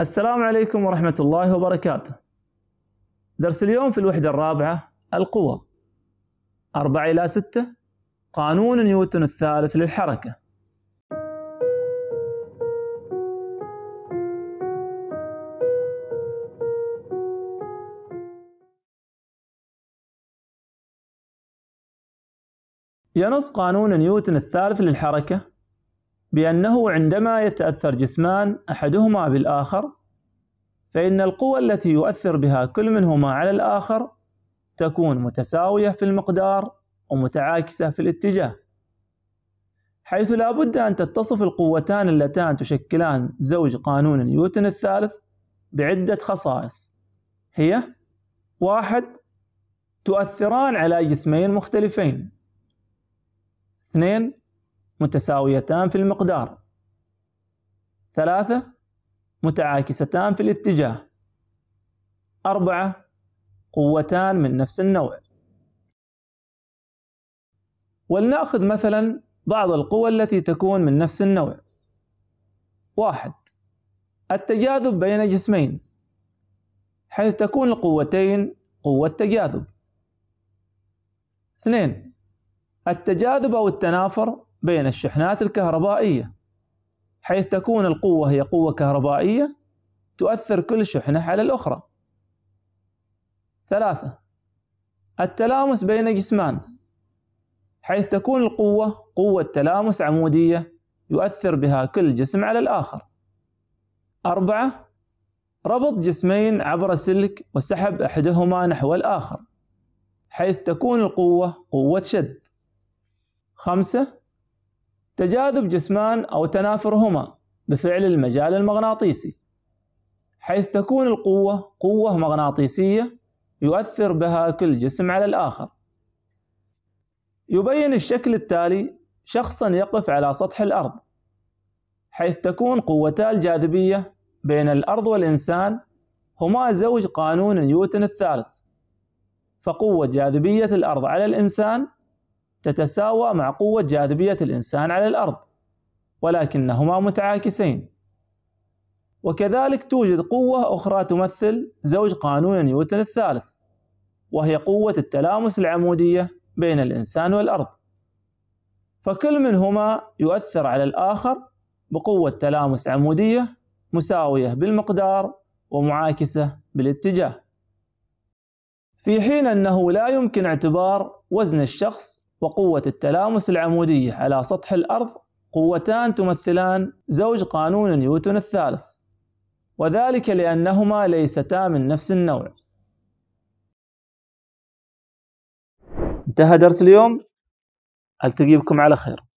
السلام عليكم ورحمة الله وبركاته. درس اليوم في الوحدة الرابعة القوى. أربعة إلى ستة قانون نيوتن الثالث للحركة. ينص قانون نيوتن الثالث للحركة بأنه عندما يتأثر جسمان أحدهما بالآخر فإن القوة التي يؤثر بها كل منهما على الآخر تكون متساوية في المقدار ومتعاكسة في الاتجاه حيث لا بد أن تتصف القوتان اللتان تشكلان زوج قانون نيوتن الثالث بعدة خصائص هي واحد تؤثران على جسمين مختلفين اثنين متساويتان في المقدار ثلاثة متعاكستان في الاتجاه أربعة قوتان من نفس النوع ولنأخذ مثلا بعض القوى التي تكون من نفس النوع واحد التجاذب بين جسمين حيث تكون القوتين قوة تجاذب اثنين التجاذب أو التنافر بين الشحنات الكهربائية حيث تكون القوة هي قوة كهربائية تؤثر كل شحنة على الأخرى ثلاثة التلامس بين جسمان حيث تكون القوة قوة تلامس عمودية يؤثر بها كل جسم على الآخر أربعة ربط جسمين عبر سلك وسحب أحدهما نحو الآخر حيث تكون القوة قوة شد خمسة تجاذب جسمان أو تنافرهما بفعل المجال المغناطيسي حيث تكون القوة قوة مغناطيسية يؤثر بها كل جسم على الآخر يبين الشكل التالي شخصا يقف على سطح الأرض حيث تكون قوتا الجاذبية بين الأرض والإنسان هما زوج قانون نيوتن الثالث فقوة جاذبية الأرض على الإنسان تتساوى مع قوة جاذبية الإنسان على الأرض ولكنهما متعاكسين وكذلك توجد قوة أخرى تمثل زوج قانون نيوتن الثالث وهي قوة التلامس العمودية بين الإنسان والأرض فكل منهما يؤثر على الآخر بقوة تلامس عمودية مساوية بالمقدار ومعاكسة بالاتجاه في حين أنه لا يمكن اعتبار وزن الشخص وقوة التلامس العمودية على سطح الأرض قوتان تمثلان زوج قانون نيوتن الثالث وذلك لأنهما ليستا من نفس النوع انتهى درس اليوم ألتقي بكم على خير